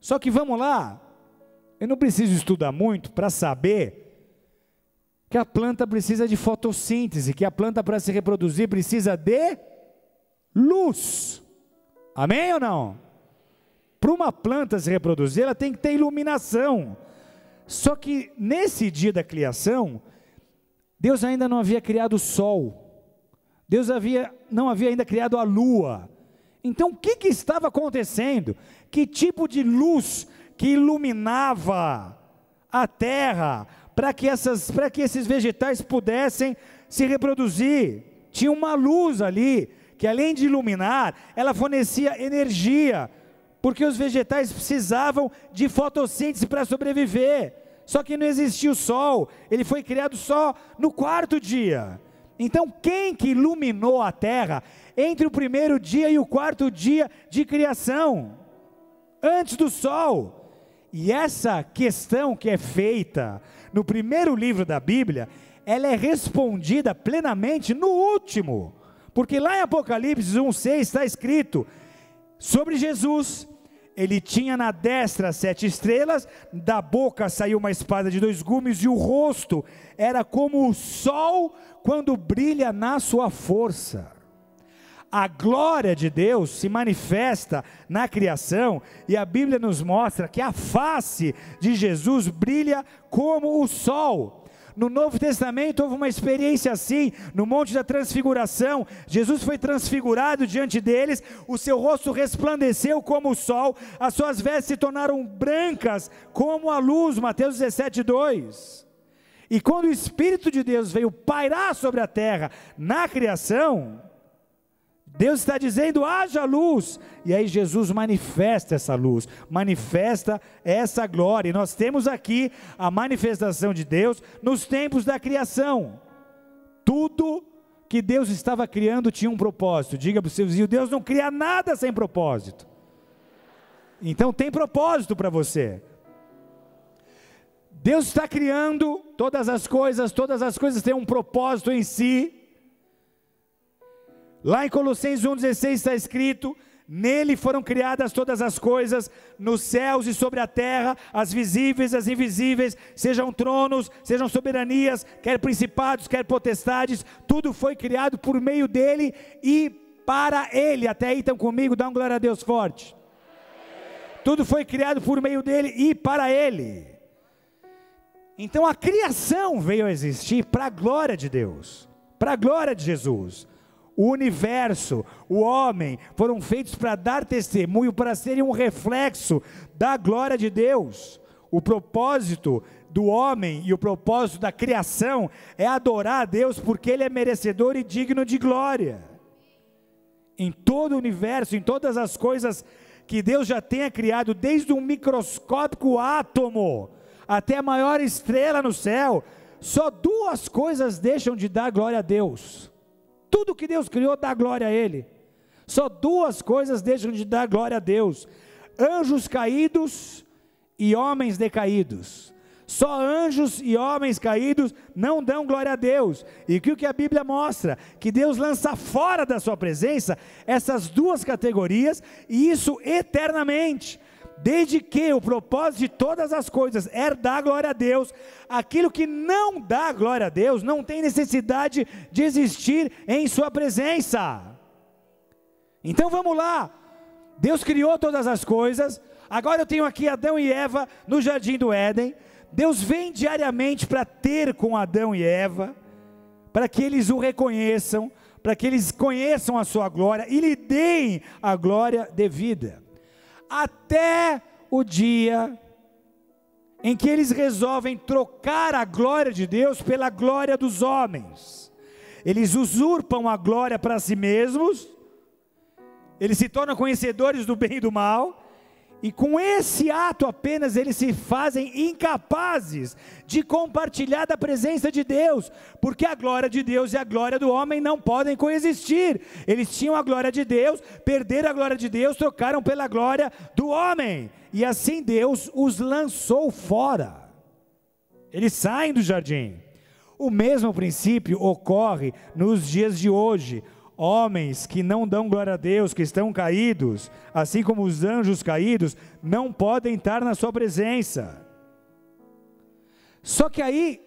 Só que vamos lá, eu não preciso estudar muito para saber que a planta precisa de fotossíntese, que a planta para se reproduzir precisa de luz. Amém ou não? Para uma planta se reproduzir, ela tem que ter iluminação. Só que nesse dia da criação, Deus ainda não havia criado o sol. Deus havia, não havia ainda criado a lua. Então o que, que estava acontecendo? Que tipo de luz que iluminava a terra para que, que esses vegetais pudessem se reproduzir? Tinha uma luz ali que, além de iluminar, ela fornecia energia, porque os vegetais precisavam de fotossíntese para sobreviver. Só que não existia o sol, ele foi criado só no quarto dia. Então, quem que iluminou a terra entre o primeiro dia e o quarto dia de criação, antes do sol. E essa questão que é feita no primeiro livro da Bíblia, ela é respondida plenamente no último, porque lá em Apocalipse 1,6 está escrito sobre Jesus. Ele tinha na destra sete estrelas, da boca saiu uma espada de dois gumes, e o rosto era como o sol quando brilha na sua força. A glória de Deus se manifesta na criação e a Bíblia nos mostra que a face de Jesus brilha como o sol. No Novo Testamento houve uma experiência assim, no Monte da Transfiguração, Jesus foi transfigurado diante deles, o seu rosto resplandeceu como o sol, as suas vestes se tornaram brancas como a luz, Mateus 17, 2. E quando o Espírito de Deus veio pairar sobre a terra na criação, Deus está dizendo: haja luz. E aí Jesus manifesta essa luz, manifesta essa glória. E nós temos aqui a manifestação de Deus nos tempos da criação. Tudo que Deus estava criando tinha um propósito. Diga para os seus vizinhos: Deus não cria nada sem propósito. Então tem propósito para você. Deus está criando todas as coisas, todas as coisas têm um propósito em si. Lá em Colossenses 1,16 está escrito: Nele foram criadas todas as coisas, nos céus e sobre a terra, as visíveis e as invisíveis, sejam tronos, sejam soberanias, quer principados, quer potestades, tudo foi criado por meio dele e para ele. Até aí estão comigo, dá um glória a Deus forte. Tudo foi criado por meio dele e para ele. Então a criação veio a existir para a glória de Deus, para a glória de Jesus o universo, o homem, foram feitos para dar testemunho, para serem um reflexo da glória de Deus. O propósito do homem e o propósito da criação é adorar a Deus porque ele é merecedor e digno de glória. Em todo o universo, em todas as coisas que Deus já tenha criado, desde um microscópico átomo até a maior estrela no céu, só duas coisas deixam de dar glória a Deus: tudo que Deus criou dá glória a Ele. Só duas coisas deixam de dar glória a Deus: anjos caídos e homens decaídos. Só anjos e homens caídos não dão glória a Deus. E que o que a Bíblia mostra? Que Deus lança fora da sua presença essas duas categorias e isso eternamente desde que o propósito de todas as coisas é dar glória a Deus, aquilo que não dá glória a Deus não tem necessidade de existir em Sua presença. Então vamos lá, Deus criou todas as coisas, agora eu tenho aqui Adão e Eva no jardim do Éden, Deus vem diariamente para ter com Adão e Eva, para que eles o reconheçam, para que eles conheçam a Sua glória e lhe deem a glória devida até o dia em que eles resolvem trocar a glória de Deus pela glória dos homens. Eles usurpam a glória para si mesmos, eles se tornam conhecedores do bem e do mal, e com esse ato apenas eles se fazem incapazes de compartilhar da presença de Deus, porque a glória de Deus e a glória do homem não podem coexistir. Eles tinham a glória de Deus, perderam a glória de Deus, trocaram pela glória do homem, e assim Deus os lançou fora. Eles saem do jardim. O mesmo princípio ocorre nos dias de hoje. Homens que não dão glória a Deus, que estão caídos, assim como os anjos caídos, não podem estar na sua presença. Só que aí,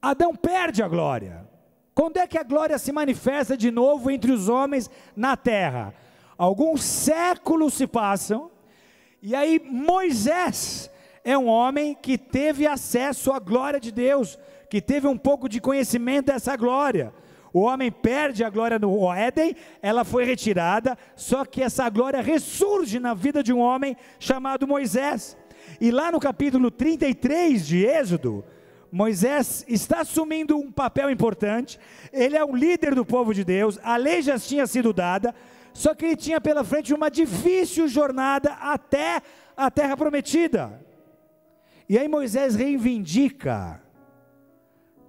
Adão perde a glória. Quando é que a glória se manifesta de novo entre os homens na terra? Alguns séculos se passam, e aí Moisés é um homem que teve acesso à glória de Deus, que teve um pouco de conhecimento dessa glória. O homem perde a glória no Éden, ela foi retirada, só que essa glória ressurge na vida de um homem chamado Moisés. E lá no capítulo 33 de Êxodo, Moisés está assumindo um papel importante, ele é um líder do povo de Deus, a lei já tinha sido dada, só que ele tinha pela frente uma difícil jornada até a terra prometida. E aí Moisés reivindica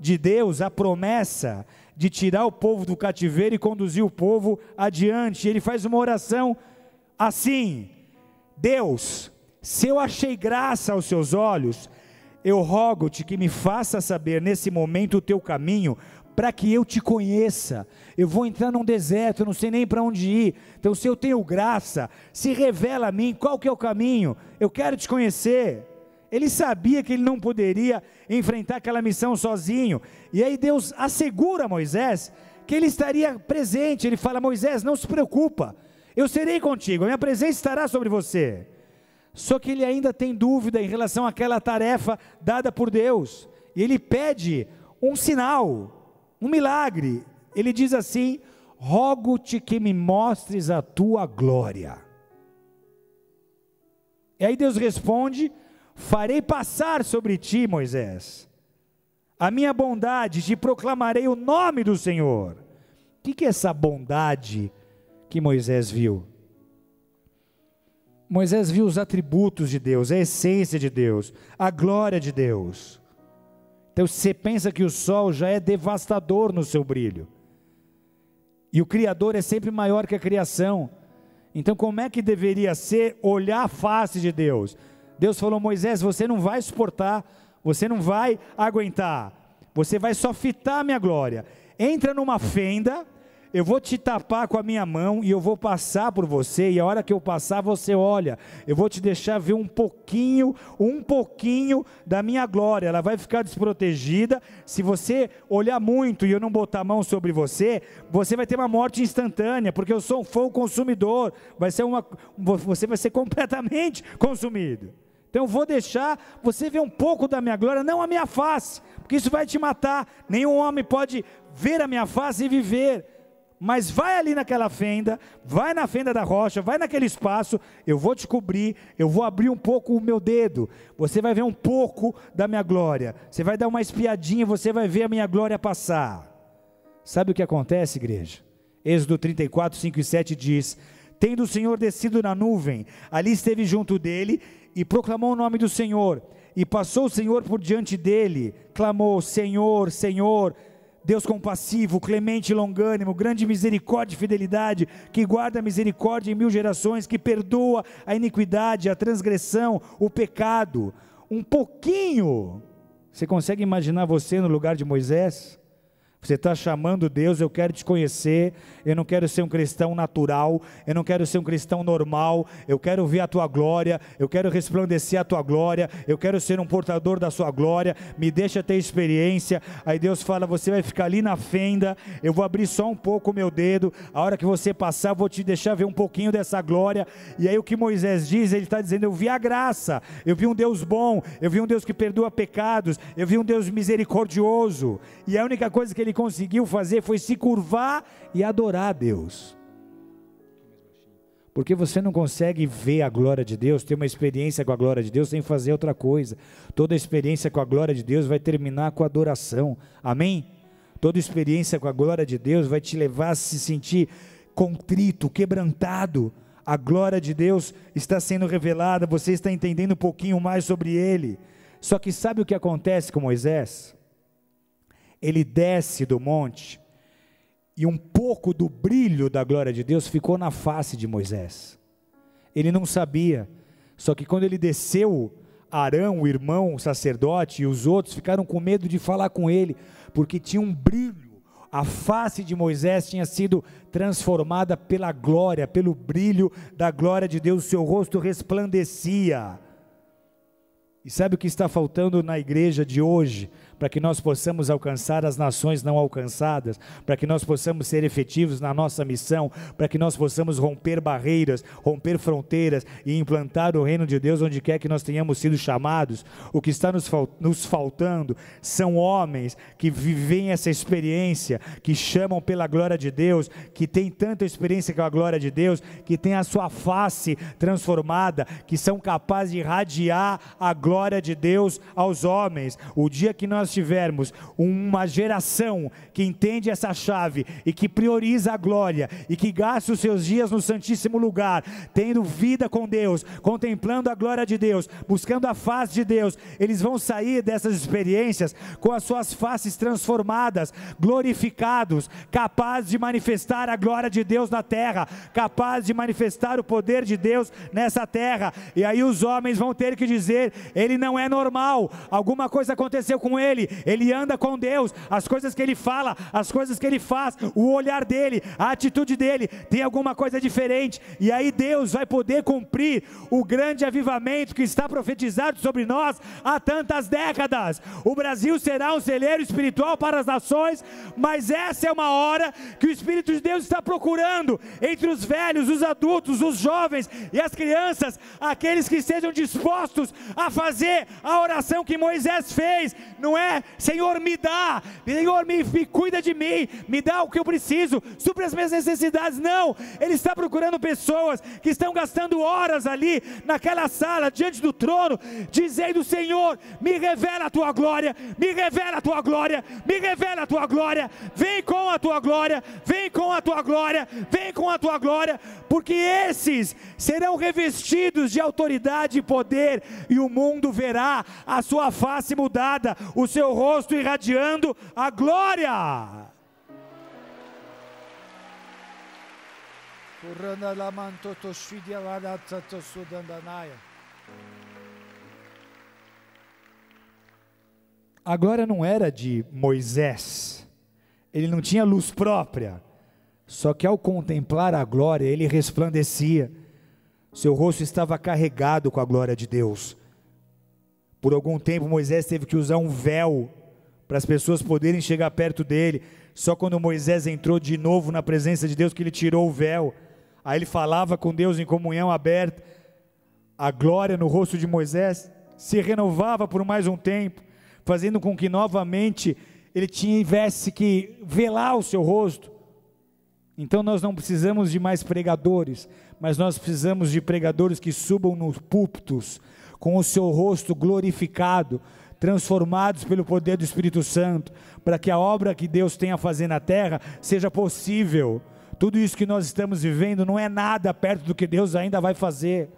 de Deus a promessa de tirar o povo do cativeiro e conduzir o povo adiante. Ele faz uma oração assim: Deus, se eu achei graça aos seus olhos, eu rogo-te que me faça saber nesse momento o teu caminho, para que eu te conheça. Eu vou entrar num deserto, eu não sei nem para onde ir. Então, se eu tenho graça, se revela a mim qual que é o caminho. Eu quero te conhecer. Ele sabia que ele não poderia enfrentar aquela missão sozinho. E aí Deus assegura a Moisés que ele estaria presente. Ele fala: Moisés, não se preocupa, eu serei contigo, a minha presença estará sobre você. Só que ele ainda tem dúvida em relação àquela tarefa dada por Deus. E ele pede um sinal, um milagre. Ele diz assim: Rogo-te que me mostres a tua glória. E aí Deus responde Farei passar sobre ti, Moisés, a minha bondade, te proclamarei o nome do Senhor. O que, que é essa bondade que Moisés viu? Moisés viu os atributos de Deus, a essência de Deus, a glória de Deus. Então, se você pensa que o sol já é devastador no seu brilho, e o Criador é sempre maior que a criação, então como é que deveria ser olhar a face de Deus? Deus falou: Moisés, você não vai suportar, você não vai aguentar, você vai só fitar a minha glória. Entra numa fenda, eu vou te tapar com a minha mão e eu vou passar por você, e a hora que eu passar, você olha, eu vou te deixar ver um pouquinho, um pouquinho da minha glória. Ela vai ficar desprotegida. Se você olhar muito e eu não botar a mão sobre você, você vai ter uma morte instantânea, porque eu sou um fogo consumidor, vai ser uma, você vai ser completamente consumido. Então eu vou deixar você ver um pouco da minha glória, não a minha face, porque isso vai te matar. Nenhum homem pode ver a minha face e viver. Mas vai ali naquela fenda, vai na fenda da rocha, vai naquele espaço, eu vou descobrir, eu vou abrir um pouco o meu dedo. Você vai ver um pouco da minha glória. Você vai dar uma espiadinha, você vai ver a minha glória passar. Sabe o que acontece, igreja? Êxodo 34, 5 e 7 diz: Tendo o Senhor descido na nuvem, ali esteve junto dele e proclamou o nome do Senhor. E passou o Senhor por diante dele, clamou: Senhor, Senhor, Deus compassivo, clemente e longânimo, grande misericórdia e fidelidade, que guarda a misericórdia em mil gerações, que perdoa a iniquidade, a transgressão, o pecado. Um pouquinho. Você consegue imaginar você no lugar de Moisés? Você está chamando Deus, eu quero te conhecer, eu não quero ser um cristão natural, eu não quero ser um cristão normal, eu quero ver a tua glória, eu quero resplandecer a tua glória, eu quero ser um portador da sua glória, me deixa ter experiência. Aí Deus fala: você vai ficar ali na fenda, eu vou abrir só um pouco o meu dedo, a hora que você passar, eu vou te deixar ver um pouquinho dessa glória. E aí o que Moisés diz, ele está dizendo: eu vi a graça, eu vi um Deus bom, eu vi um Deus que perdoa pecados, eu vi um Deus misericordioso, e a única coisa que ele ele conseguiu fazer foi se curvar e adorar a Deus. Porque você não consegue ver a glória de Deus, ter uma experiência com a glória de Deus sem fazer outra coisa. Toda experiência com a glória de Deus vai terminar com adoração. Amém? Toda experiência com a glória de Deus vai te levar a se sentir contrito, quebrantado. A glória de Deus está sendo revelada, você está entendendo um pouquinho mais sobre ele. Só que sabe o que acontece com Moisés? ele desce do monte e um pouco do brilho da glória de Deus ficou na face de Moisés. Ele não sabia, só que quando ele desceu, Arão, o irmão, o sacerdote e os outros ficaram com medo de falar com ele, porque tinha um brilho. A face de Moisés tinha sido transformada pela glória, pelo brilho da glória de Deus, seu rosto resplandecia. E sabe o que está faltando na igreja de hoje? para que nós possamos alcançar as nações não alcançadas, para que nós possamos ser efetivos na nossa missão, para que nós possamos romper barreiras, romper fronteiras e implantar o reino de Deus onde quer que nós tenhamos sido chamados. O que está nos faltando são homens que vivem essa experiência, que chamam pela glória de Deus, que têm tanta experiência com a glória de Deus, que têm a sua face transformada, que são capazes de irradiar a glória de Deus aos homens. O dia que nós tivermos uma geração que entende essa chave e que prioriza a glória e que gasta os seus dias no Santíssimo Lugar, tendo vida com Deus, contemplando a glória de Deus, buscando a face de Deus, eles vão sair dessas experiências com as suas faces transformadas, glorificados, capazes de manifestar a glória de Deus na terra, capazes de manifestar o poder de Deus nessa terra. E aí os homens vão ter que dizer: ele não é normal, alguma coisa aconteceu com ele dele, ele anda com Deus, as coisas que ele fala, as coisas que ele faz, o olhar dele, a atitude dele tem alguma coisa diferente, e aí Deus vai poder cumprir o grande avivamento que está profetizado sobre nós há tantas décadas. O Brasil será um celeiro espiritual para as nações, mas essa é uma hora que o Espírito de Deus está procurando entre os velhos, os adultos, os jovens e as crianças, aqueles que estejam dispostos a fazer a oração que Moisés fez, não é é, Senhor, me dá. Senhor, me, me cuida de mim. Me dá o que eu preciso. Supre as minhas necessidades. Não. Ele está procurando pessoas que estão gastando horas ali naquela sala, diante do trono, dizendo: Senhor, me revela a tua glória. Me revela a tua glória. Me revela a tua glória. Vem com a tua glória. Vem com a tua glória. Vem com a tua glória. Porque esses serão revestidos de autoridade e poder. E o mundo verá a sua face mudada seu rosto irradiando a glória. A glória não era de Moisés, ele não tinha luz própria, só que ao contemplar a glória, ele resplandecia, seu rosto estava carregado com a glória de Deus. Por algum tempo Moisés teve que usar um véu para as pessoas poderem chegar perto dele. Só quando Moisés entrou de novo na presença de Deus que ele tirou o véu. Aí ele falava com Deus em comunhão aberta. A glória no rosto de Moisés se renovava por mais um tempo, fazendo com que novamente ele tivesse que velar o seu rosto. Então nós não precisamos de mais pregadores, mas nós precisamos de pregadores que subam nos púlpitos com o seu rosto glorificado, transformados pelo poder do Espírito Santo, para que a obra que Deus tem a fazer na terra seja possível. Tudo isso que nós estamos vivendo não é nada perto do que Deus ainda vai fazer.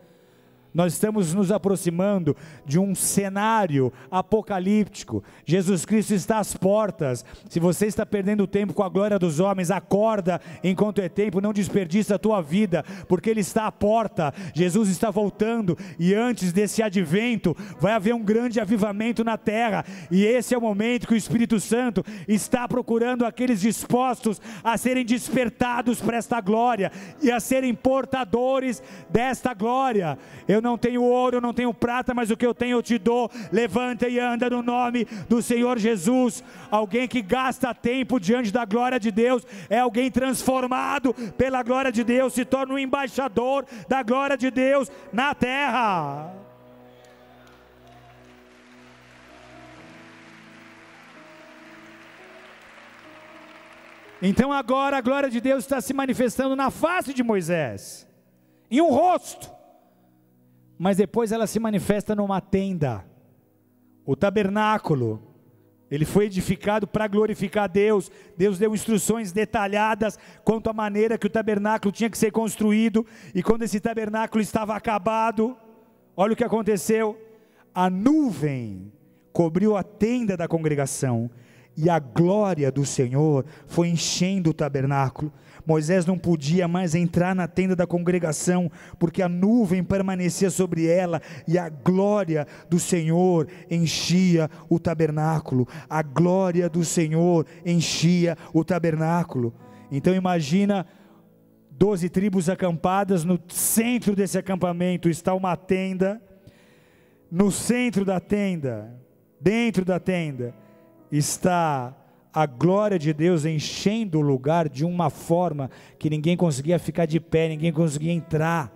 Nós estamos nos aproximando de um cenário apocalíptico. Jesus Cristo está às portas. Se você está perdendo tempo com a glória dos homens, acorda enquanto é tempo, não desperdiça a tua vida, porque ele está à porta. Jesus está voltando e antes desse advento vai haver um grande avivamento na terra. E esse é o momento que o Espírito Santo está procurando aqueles dispostos a serem despertados para esta glória e a serem portadores desta glória. Eu não tenho ouro, não tenho prata, mas o que eu tenho eu te dou. Levanta e anda no nome do Senhor Jesus. Alguém que gasta tempo diante da glória de Deus é alguém transformado pela glória de Deus, se torna um embaixador da glória de Deus na terra. Então agora a glória de Deus está se manifestando na face de Moisés, em um rosto mas depois ela se manifesta numa tenda. O tabernáculo, ele foi edificado para glorificar Deus. Deus deu instruções detalhadas quanto à maneira que o tabernáculo tinha que ser construído. E quando esse tabernáculo estava acabado, olha o que aconteceu: a nuvem cobriu a tenda da congregação, e a glória do Senhor foi enchendo o tabernáculo. Moisés não podia mais entrar na tenda da congregação, porque a nuvem permanecia sobre ela e a glória do Senhor enchia o tabernáculo. A glória do Senhor enchia o tabernáculo. Então imagina doze tribos acampadas no centro desse acampamento está uma tenda. No centro da tenda, dentro da tenda está a glória de Deus enchendo o lugar de uma forma que ninguém conseguia ficar de pé, ninguém conseguia entrar.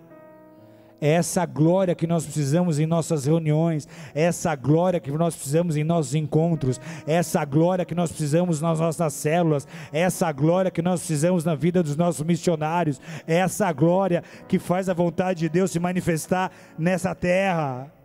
É essa glória que nós precisamos em nossas reuniões, é essa glória que nós precisamos em nossos encontros, é essa glória que nós precisamos nas nossas células, é essa glória que nós precisamos na vida dos nossos missionários, é essa glória que faz a vontade de Deus se manifestar nessa terra.